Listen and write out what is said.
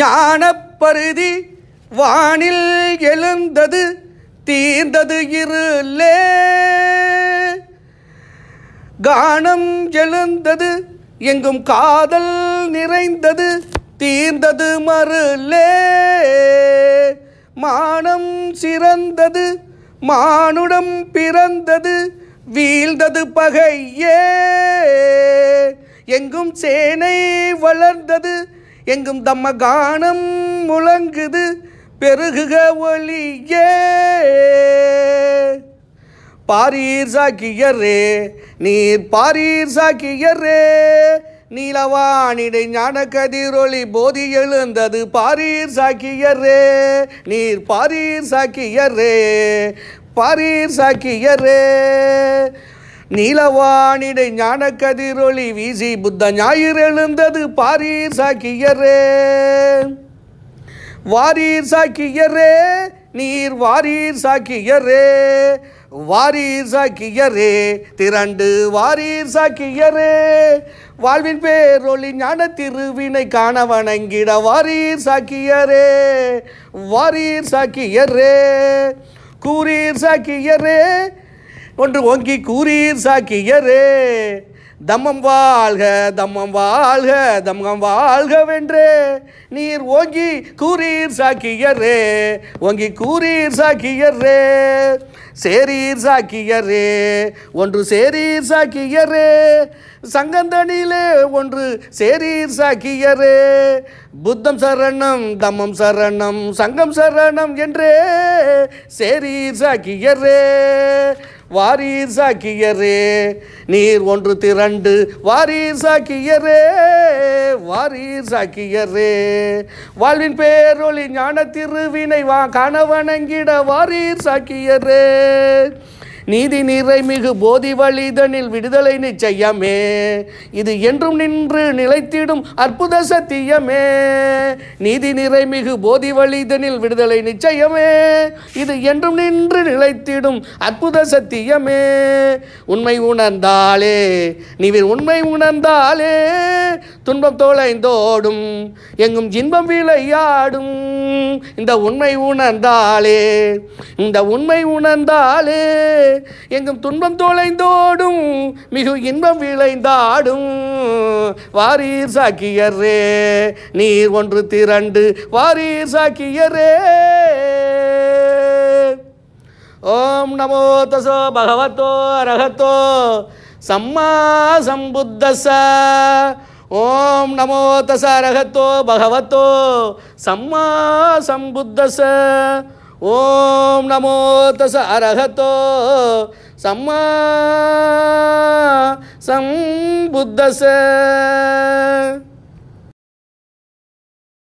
ஞானப்பருதி வானில் எழுந்தது தீர்ந்தது இருளே கானம் எழுந்தது எங்கும் காதல் நிறைந்தது தீர்ந்தது மருளே மானம் சிறந்தது மானுடம் பிறந்தது வீழ்ந்தது பகையே எங்கும் சேனை வளர்ந்தது எங்கும் தம்ம கானம் முழங்குது பெருகுக ஒளியே பாரீர் சாக்கியரே நீர் பாரீர் சாக்கியரே நீலவானிடை ஞான கதிரொளி போதி எழுந்தது பாரீர் சாக்கியரே நீர் பாரீர் சாக்கியரே பாரீர் சாக்கியரே நீலவானிடை ஞான கதிரொளி வீசி புத்த ஞாயிறு எழுந்தது பாரீர் சாக்கியரே வாரீர் சாக்கியரே நீர் வாரீர் சாக்கியரே வாரீர் சாக்கியரே திரண்டு வாரீர் சாக்கியரே வாழ்வின் பேரொளி ஞான திருவினை காண வணங்கிட வாரீர் சாக்கியரே வாரீர் சாக்கியரே கூரீர் சாக்கியரே ஒன்று ஓங்கி கூறீர் சாக்கியரே தம்மம் வாழ்க தம்மம் வாழ்க தம்மம் வாழ்க வென்றே நீர் ஓங்கி கூறீர் சாக்கியரே ஓங்கி கூறீர் சாக்கியரே சேரீர் சாக்கியரே ஒன்று சேரீர் சாக்கியரே சங்கந்தனிலே ஒன்று சேரீர் சாக்கியரே புத்தம் சரணம் தம்மம் சரணம் சங்கம் சரணம் என்றே சேரீர் சாக்கியரே வாரீர் சாக்கியரே நீர் ஒன்று திரண்டு வாரீர் சாக்கியரே வாரீர் சாக்கியரே வாழ்வின் பேரொழி ஞான திருவினை வா கணவணங்கிட வாரீர் சாக்கியரே நீதி நிறைமிகு போதி வழிதனில் விடுதலை நிச்சயமே இது என்றும் நின்று நிலைத்திடும் அற்புத சத்தியமே நீதி நிறைமிகு போதி வழிதனில் விடுதலை நிச்சயமே இது என்றும் நின்று நிலைத்திடும் அற்புத சத்தியமே உண்மை உணர்ந்தாலே நீவின் உண்மை உணர்ந்தாலே துன்பம் தோலைந்தோடும் எங்கும் இன்பம் விளையாடும் இந்த உண்மை உணர்ந்தாலே இந்த உண்மை உணர்ந்தாலே எங்கும் துன்பம் தொலைந்தோடும் மிகு இன்பம் விளைந்தாடும் வாரீர் சாக்கியரே நீர் ஒன்று திரண்டு வாரீர் சாக்கியரே ஓம் நமோ தசோ பகவத்தோ அரகத்தோ சம்மா சம்புத்தச ஓம் நமோ தச அரகத்தோ பகவத்தோ சம்மா சம்புத்தச ఓం నమో తస అర్హతో సమ్మా సంబుద్ధసే